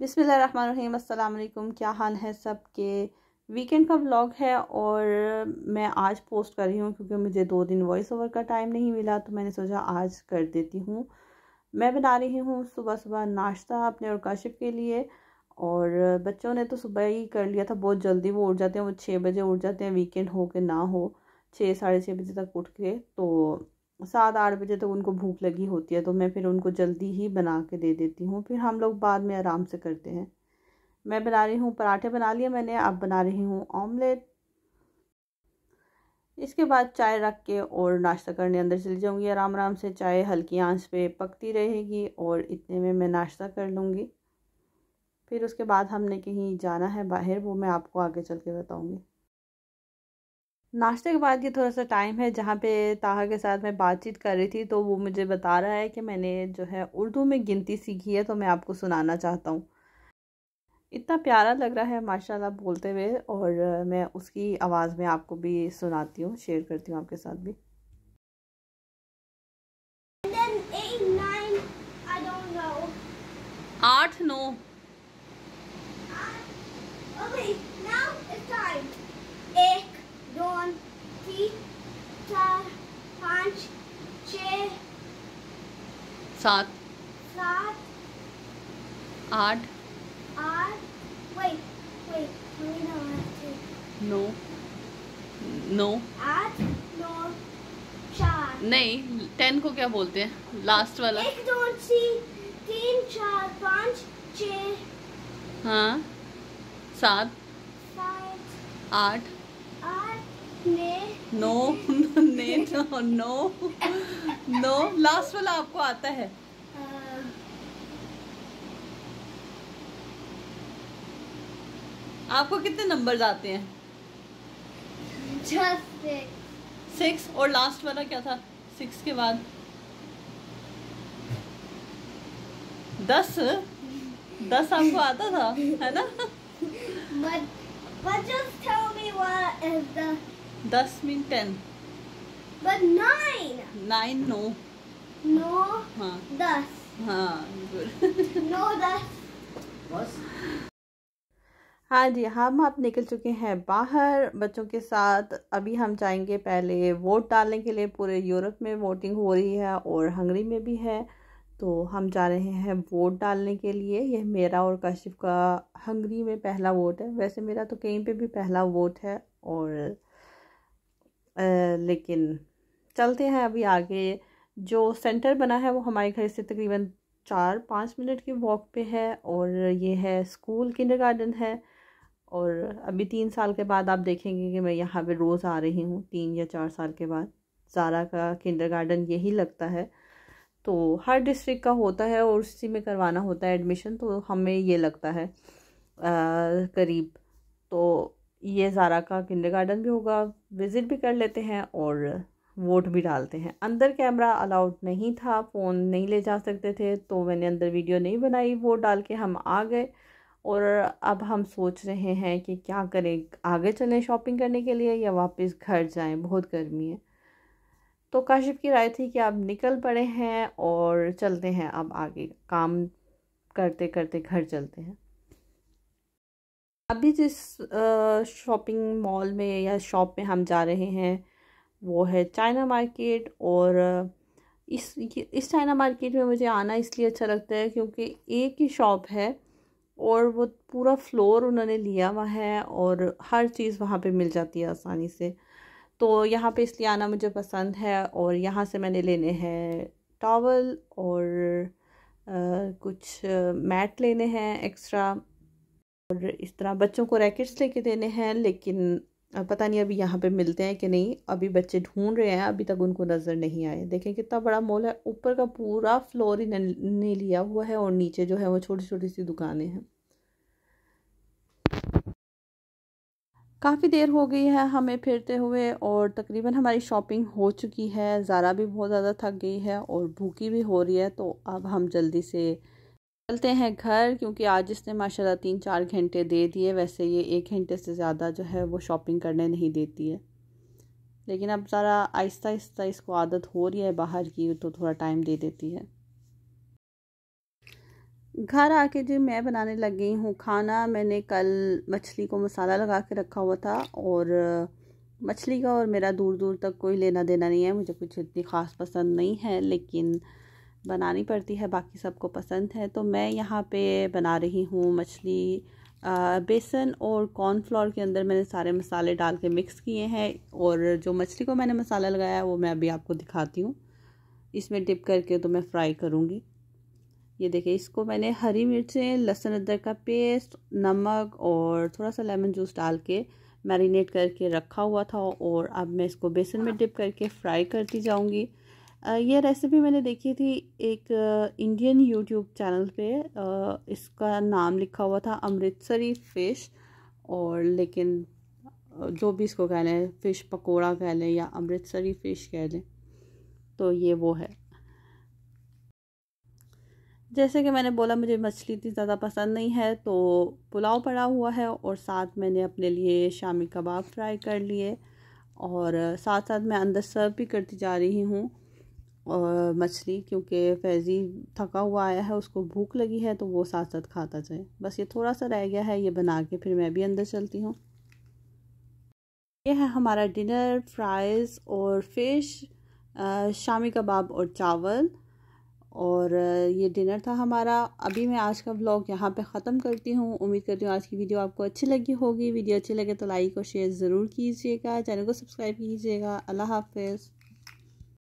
बिस्मिल क्या हाल है सब के वीकेंड का व्लॉग है और मैं आज पोस्ट कर रही हूँ क्योंकि मुझे दो दिन वॉइस ओवर का टाइम नहीं मिला तो मैंने सोचा आज कर देती हूँ मैं बना रही हूँ सुबह सुबह नाश्ता अपने और काशिप के लिए और बच्चों ने तो सुबह ही कर लिया था बहुत जल्दी वो उठ जाते हैं वो छः बजे उठ जाते हैं वीकेंड हो के ना हो छः साढ़े छः बजे तक उठ के तो सात आठ बजे तक तो उनको भूख लगी होती है तो मैं फिर उनको जल्दी ही बना के दे देती हूँ फिर हम लोग बाद में आराम से करते हैं मैं बना रही हूँ पराठे बना लिए मैंने अब बना रही हूँ ऑमलेट इसके बाद चाय रख के और नाश्ता करने अंदर चली जाऊँगी आराम आराम से चाय हल्की आंच पे पकती रहेगी और इतने में मैं नाश्ता कर लूँगी फिर उसके बाद हमने कहीं जाना है बाहर वो मैं आपको आगे चल के बताऊँगी नाश्ते के बाद ये थोड़ा सा टाइम है जहाँ पे ताहा के साथ मैं बातचीत कर रही थी तो वो मुझे बता रहा है कि मैंने जो है उर्दू में गिनती सीखी है तो मैं आपको सुनाना चाहता हूँ इतना प्यारा लग रहा है माशाल्लाह बोलते हुए और मैं उसकी आवाज़ में आपको भी सुनाती हूँ शेयर करती हूँ आपके साथ भी आठ नौ दोन तीन चार पाँच छ सात सात आठ आठ वेट वेट नौ नौ आठ नौ चार नहीं टेन को क्या बोलते हैं लास्ट वाला एक दो तीन चार पाँच छ हाँ सात आठ नो ने नो नो लास्ट वाला आपको आता है uh, आपको कितने नंबर्स आते हैं सिक्स और लास्ट वाला क्या था सिक्स के बाद दस दस आपको आता था है ना But, but just tell me what is the दस mean ten but nine nine no no हाँ. दस हाँ. Good. no thus. हाँ जी हम आप निकल चुके हैं बाहर बच्चों के साथ अभी हम जाएंगे पहले वोट डालने के लिए पूरे यूरोप में वोटिंग हो रही है और हंगरी में भी है तो हम जा रहे हैं वोट डालने के लिए यह मेरा और काशिफ का हंगरी में पहला वोट है वैसे मेरा तो कहीं पे भी पहला वोट है और लेकिन चलते हैं अभी आगे जो सेंटर बना है वो हमारे घर से तकरीबन चार पाँच मिनट की वॉक पे है और ये है स्कूल किंडरगार्टन है और अभी तीन साल के बाद आप देखेंगे कि मैं यहाँ पे रोज़ आ रही हूँ तीन या चार साल के बाद ज़ारा का किंडरगार्टन यही लगता है तो हर डिस्ट्रिक्ट का होता है और उसी में करवाना होता है एडमिशन तो हमें ये लगता है आ, करीब तो ये ज़ारा का किंडर गार्डन भी होगा विज़िट भी कर लेते हैं और वोट भी डालते हैं अंदर कैमरा अलाउड नहीं था फ़ोन नहीं ले जा सकते थे तो मैंने अंदर वीडियो नहीं बनाई वोट डाल के हम आ गए और अब हम सोच रहे हैं कि क्या करें आगे चलें शॉपिंग करने के लिए या वापस घर जाएं बहुत गर्मी है तो काशिप की राय थी कि आप निकल पड़े हैं और चलते हैं अब आगे काम करते करते घर चलते हैं अभी जिस शॉपिंग मॉल में या शॉप में हम जा रहे हैं वो है चाइना मार्केट और इस इस चाइना मार्केट में मुझे आना इसलिए अच्छा लगता है क्योंकि एक ही शॉप है और वो पूरा फ्लोर उन्होंने लिया हुआ है और हर चीज़ वहाँ पे मिल जाती है आसानी से तो यहाँ पे इसलिए आना मुझे पसंद है और यहाँ से मैंने लेने हैं टॉवल और आ, कुछ मैट लेने हैं एक्स्ट्रा और इस तरह बच्चों को रैकेट्स लेके देने हैं लेकिन पता नहीं अभी यहाँ पे मिलते हैं कि नहीं अभी बच्चे ढूंढ रहे हैं अभी तक उनको नज़र नहीं आए देखें कितना बड़ा मॉल है ऊपर का पूरा फ्लोर ही नहीं लिया हुआ है और नीचे जो है वो छोटी छोटी सी दुकानें हैं काफ़ी देर हो गई है हमें फिरते हुए और तकरीबन हमारी शॉपिंग हो चुकी है ज़ारा भी बहुत ज़्यादा थक गई है और भूखी भी हो रही है तो अब हम जल्दी से चलते हैं घर क्योंकि आज इसने माशाल्लाह तीन चार घंटे दे दिए वैसे ये एक घंटे से ज़्यादा जो है वो शॉपिंग करने नहीं देती है लेकिन अब ज़रा आहिस्ता आहिस्ता इसको आदत हो रही है बाहर की तो थोड़ा टाइम दे देती है घर आके जो मैं बनाने लग गई हूँ खाना मैंने कल मछली को मसाला लगा के रखा हुआ था और मछली का और मेरा दूर दूर तक कोई लेना देना नहीं है मुझे कुछ इतनी ख़ास पसंद नहीं है लेकिन बनानी पड़ती है बाकी सबको पसंद है तो मैं यहाँ पे बना रही हूँ मछली बेसन और कॉर्नफ्लोर के अंदर मैंने सारे मसाले डाल के मिक्स किए हैं और जो मछली को मैंने मसाला लगाया है वो मैं अभी आपको दिखाती हूँ इसमें डिप करके तो मैं फ्राई करूँगी ये देखिए इसको मैंने हरी मिर्चें लहसुन अदरक का पेस्ट नमक और थोड़ा सा लेमन जूस डाल के मैरिनेट करके रखा हुआ था और अब मैं इसको बेसन में डिप करके फ्राई करती जाऊँगी यह रेसिपी मैंने देखी थी एक इंडियन यूट्यूब चैनल पे इसका नाम लिखा हुआ था अमृतसरी फ़िश और लेकिन जो भी इसको कह लें फ़िश पकोड़ा कह लें या अमृतसरी फ़िश कह लें तो ये वो है जैसे कि मैंने बोला मुझे मछली इतनी ज़्यादा पसंद नहीं है तो पुलाव पड़ा हुआ है और साथ मैंने अपने लिए शामी कबाब फ्राई कर लिए और साथ साथ मैं अंदर सर्व भी करती जा रही हूँ मछली क्योंकि फैज़ी थका हुआ आया है उसको भूख लगी है तो वो साथ साथ खाता जाए बस ये थोड़ा सा रह गया है ये बना के फिर मैं भी अंदर चलती हूँ ये है हमारा डिनर फ्राइज़ और फिश शामी कबाब और चावल और ये डिनर था हमारा अभी मैं आज का ब्लॉग यहाँ पे ख़त्म करती हूँ उम्मीद करती हूँ आज की वीडियो आपको अच्छी लगी होगी वीडियो अच्छी लगे तो लाइक और शेयर ज़रूर कीजिएगा चैनल को सब्सक्राइब कीजिएगा अल्लाह हाफिज़